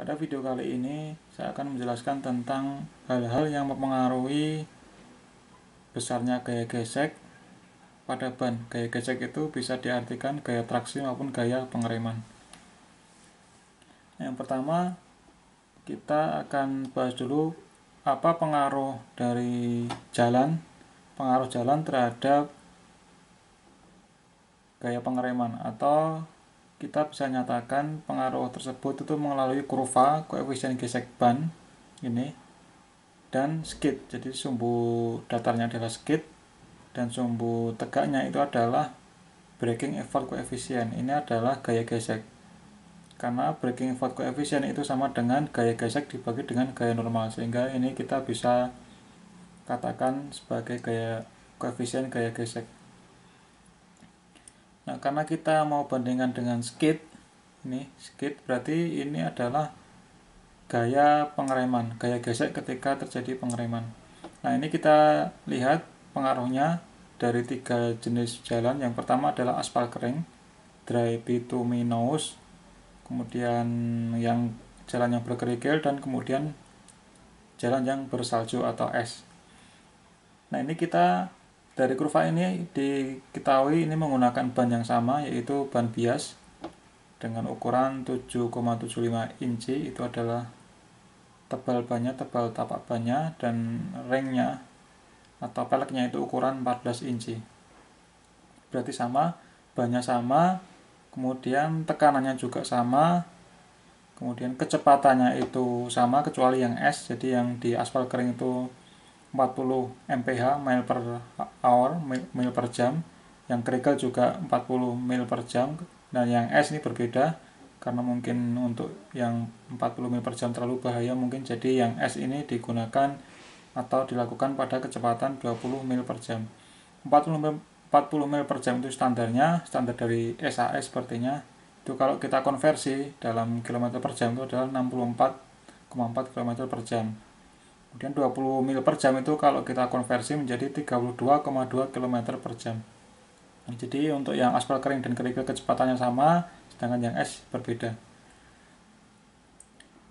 Pada video kali ini, saya akan menjelaskan tentang hal-hal yang mempengaruhi besarnya gaya gesek pada ban. Gaya gesek itu bisa diartikan gaya traksi maupun gaya pengereman. Yang pertama, kita akan bahas dulu apa pengaruh dari jalan, pengaruh jalan terhadap gaya pengereman atau kita bisa nyatakan pengaruh tersebut itu melalui kurva koefisien gesek ban ini dan skid jadi sumbu datarnya adalah skid dan sumbu tegaknya itu adalah breaking effort koefisien ini adalah gaya gesek karena breaking effort koefisien itu sama dengan gaya gesek dibagi dengan gaya normal sehingga ini kita bisa katakan sebagai gaya koefisien gaya gesek Nah, karena kita mau bandingkan dengan skid, ini skid berarti ini adalah gaya pengereman, gaya gesek ketika terjadi pengereman. Nah, ini kita lihat pengaruhnya dari tiga jenis jalan. Yang pertama adalah aspal kering, dry bituminous, kemudian yang jalan yang berkerikil dan kemudian jalan yang bersalju atau es. Nah, ini kita dari kurva ini diketahui ini menggunakan ban yang sama yaitu ban bias dengan ukuran 7,75 inci itu adalah tebal bannya, tebal tapak bannya dan ringnya atau peleknya itu ukuran 14 inci berarti sama bannya sama kemudian tekanannya juga sama kemudian kecepatannya itu sama kecuali yang S jadi yang di aspal kering itu 40 mph mile per hour mil per jam yang kerikil juga 40 mil per jam dan yang S ini berbeda karena mungkin untuk yang 40 mil per jam terlalu bahaya mungkin jadi yang S ini digunakan atau dilakukan pada kecepatan 20 mil per jam 40 mil, 40 mil per jam itu standarnya standar dari SAS sepertinya itu kalau kita konversi dalam kilometer per jam itu adalah 64,4 km per jam Kemudian 20 mil per jam itu kalau kita konversi menjadi 32,2 km per jam. Nah, jadi untuk yang aspal kering dan kerikil kecepatannya sama, sedangkan yang es berbeda.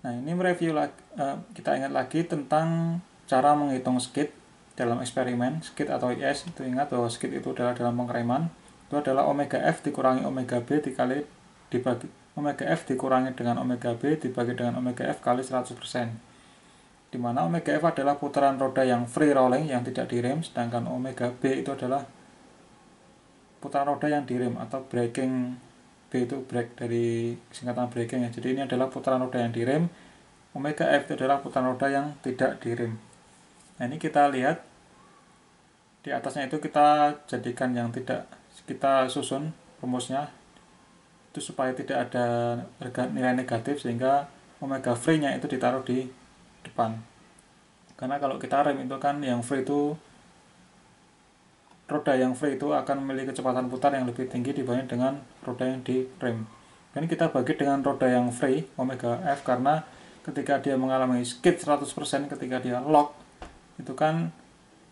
Nah ini mereview lagi, eh, kita ingat lagi tentang cara menghitung skid dalam eksperimen. Skid atau IS itu ingat bahwa skid itu adalah dalam pengereman. Itu adalah omega F dikurangi omega B dikali dibagi omega F dikurangi dengan omega B dibagi dengan omega F kali 100% di mana omega F adalah putaran roda yang free rolling yang tidak direm, sedangkan omega B itu adalah putaran roda yang direm atau braking B itu brake dari singkatan braking ya. Jadi ini adalah putaran roda yang direm, omega F itu adalah putaran roda yang tidak direm. Nah ini kita lihat di atasnya itu kita jadikan yang tidak kita susun rumusnya itu supaya tidak ada nilai negatif sehingga omega free-nya itu ditaruh di depan karena kalau kita rem itu kan yang free itu roda yang free itu akan memiliki kecepatan putar yang lebih tinggi dibanding dengan roda yang di rem ini kita bagi dengan roda yang free omega f karena ketika dia mengalami skid 100% ketika dia lock itu kan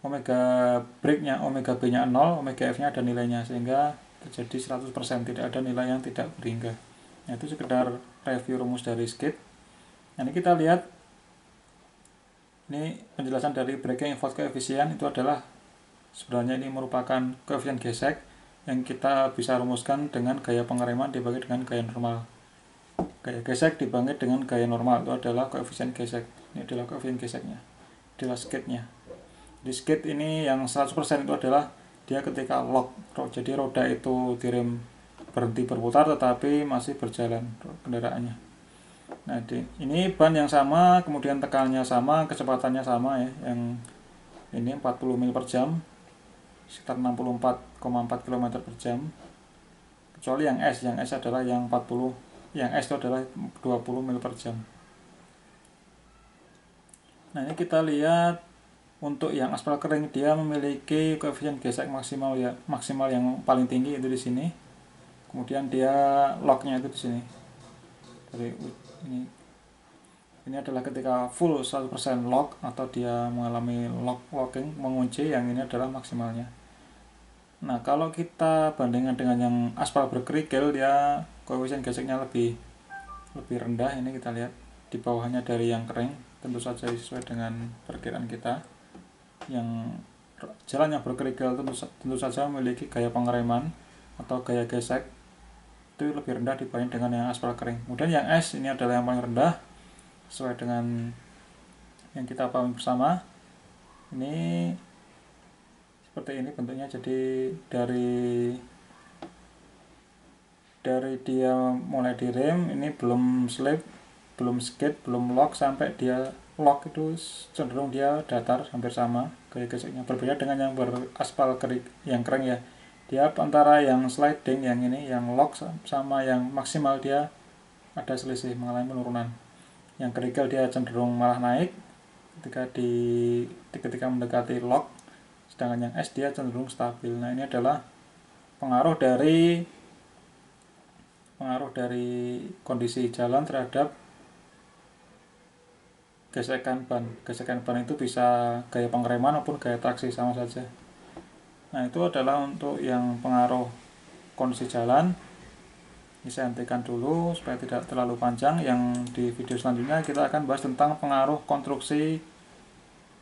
omega breaknya omega b nya 0 omega f nya ada nilainya sehingga terjadi 100% tidak ada nilai yang tidak beringga nah, itu sekedar review rumus dari skid nah, ini kita lihat ini penjelasan dari breaking fault efisien itu adalah sebenarnya ini merupakan koefisien gesek yang kita bisa rumuskan dengan gaya pengereman dibagi dengan gaya normal gaya gesek dibagi dengan gaya normal itu adalah koefisien gesek ini adalah koefisien geseknya adalah sketnya. di skate ini yang 100% itu adalah dia ketika lock jadi roda itu direm berhenti berputar tetapi masih berjalan kendaraannya Nah, di, ini ban yang sama, kemudian tekanannya sama, kecepatannya sama ya, yang ini 40 mil per jam, sekitar 64,4 km per jam. Kecuali yang S, yang S adalah yang 40, yang S itu adalah 20 mil per jam. Nah, ini kita lihat untuk yang aspal kering dia memiliki koefisien gesek maksimal ya maksimal yang paling tinggi itu di sini kemudian dia locknya itu di sini dari ini ini adalah ketika full 100% lock atau dia mengalami lock locking mengunci yang ini adalah maksimalnya nah kalau kita bandingkan dengan yang aspal berkerikil dia koefisien geseknya lebih lebih rendah ini kita lihat di bawahnya dari yang kering tentu saja sesuai dengan perkiraan kita yang jalan yang berkerikil tentu, tentu saja memiliki gaya pengereman atau gaya gesek itu lebih rendah dibanding dengan yang aspal kering. Kemudian yang S ini adalah yang paling rendah sesuai dengan yang kita pahami bersama. Ini seperti ini bentuknya jadi dari dari dia mulai direm ini belum slip, belum skid, belum lock sampai dia lock itu cenderung dia datar hampir sama kayak geseknya berbeda dengan yang beraspal kering yang kering ya dia antara yang sliding yang ini yang lock sama yang maksimal dia ada selisih mengalami penurunan yang kerikil dia cenderung malah naik ketika di ketika mendekati lock sedangkan yang S dia cenderung stabil nah ini adalah pengaruh dari pengaruh dari kondisi jalan terhadap gesekan ban gesekan ban itu bisa gaya pengereman maupun gaya traksi sama saja Nah, itu adalah untuk yang pengaruh kondisi jalan. Ini saya hentikan dulu supaya tidak terlalu panjang. Yang di video selanjutnya kita akan bahas tentang pengaruh konstruksi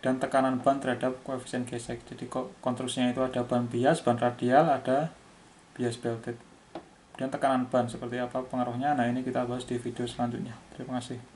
dan tekanan ban terhadap koefisien gesek. Jadi konstruksinya itu ada ban bias, ban radial, ada bias belted. Dan tekanan ban seperti apa pengaruhnya. Nah, ini kita bahas di video selanjutnya. Terima kasih.